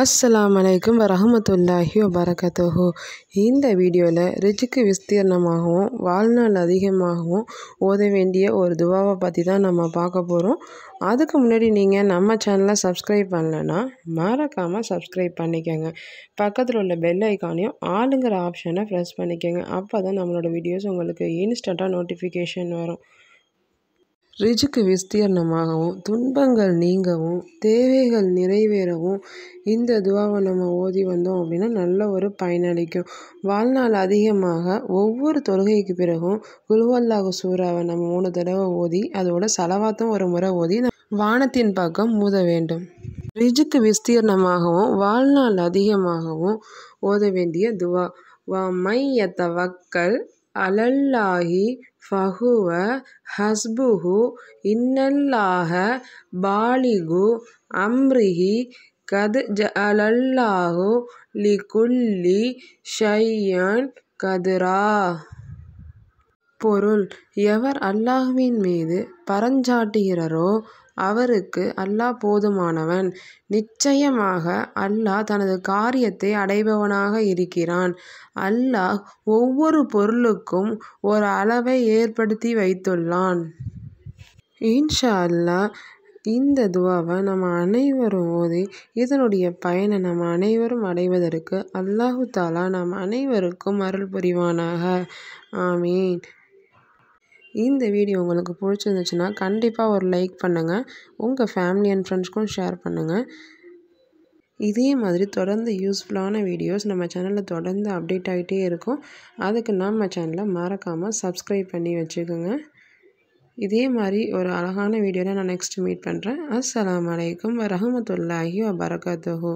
அஸ்லாம் வலைக்கும் வரஹமத்துல்லாஹி வபரகத்துஹு இந்த வீடியோவில் ரிஜுக்கு விஸ்தீர்ணமாகவும் வாழ்நாள் அதிகமாகவும் ஓத வேண்டிய ஒரு துவாவை பற்றி தான் நம்ம பார்க்க போகிறோம் அதுக்கு முன்னாடி நீங்கள் நம்ம சேனலை சப்ஸ்கிரைப் பண்ணலன்னா மறக்காமல் சப்ஸ்கிரைப் பண்ணிக்கோங்க பக்கத்தில் உள்ள பெல் ஐக்கானையும் ஆளுங்கிற ஆப்ஷனை ப்ரெஸ் பண்ணிக்கோங்க அப்போ தான் நம்மளோட வீடியோஸ் உங்களுக்கு இன்ஸ்டண்ட்டாக நோட்டிஃபிகேஷன் வரும் ரிஜுக்கு விஸ்தீர்ணமாகவும் துன்பங்கள் நீங்கவும் தேவைகள் நிறைவேறவும் இந்த துவாவை நம்ம ஓதி வந்தோம் அப்படின்னா நல்ல ஒரு பயனளிக்கும் வாழ்நாள் அதிகமாக ஒவ்வொரு தொழுகைக்கு பிறகும் குல்வல்லாஹு சூறாவை நம்ம மூணு தடவை ஓதி அதோட செலவாத்தும் ஒரு முறை ஓதி வானத்தின் பக்கம் மூத வேண்டும் ரிஜுக்கு விஸ்தீர்ணமாகவும் வாழ்நாள் அதிகமாகவும் ஓத வேண்டிய துவா வா மையத்த வக்கல் அலல்லாஹி ஃபஹுவ ஹஸ்புஹு இன்னல்லாஹ பாலிகு அம்ரிஹி கது ஜஅலல்லாஹு லிகுல்லி ஷையன் கதுரா பொருள் எவர் அல்லாஹுவின் மீது பரஞ்சாட்டுகிறாரோ அவருக்கு அல்லாஹ் போதுமானவன் நிச்சயமாக அல்லாஹ் தனது காரியத்தை அடைபவனாக இருக்கிறான் அல்லாஹ் ஒவ்வொரு பொருளுக்கும் ஒரு அளவை ஏற்படுத்தி வைத்துள்ளான் இன்ஷா அல்லாஹ் இந்த துவாவை நம்ம அனைவரும் ஓதி இதனுடைய பயனை நம்ம அனைவரும் அடைவதற்கு அல்லாஹு தாலா நம் அனைவருக்கும் அருள் புரிவானாக ஆமீன் இந்த வீடியோ உங்களுக்கு பிடிச்சிருந்துச்சுன்னா கண்டிப்பாக ஒரு லைக் பண்ணுங்கள் உங்கள் ஃபேமிலி அண்ட் ஃப்ரெண்ட்ஸ்க்கும் ஷேர் பண்ணுங்கள் இதே மாதிரி தொடர்ந்து யூஸ்ஃபுல்லான வீடியோஸ் நம்ம சேனலில் தொடர்ந்து அப்டேட் ஆகிட்டே இருக்கும் அதுக்கு நம்ம சேனலை மறக்காமல் சப்ஸ்கிரைப் பண்ணி வச்சுக்கோங்க இதே மாதிரி ஒரு அழகான வீடியோவில் நான் நெக்ஸ்ட் மீட் பண்ணுறேன் அஸ்லாம் வலைக்கம் வரமத்துல்லாஹி வபரகாத்தஹூ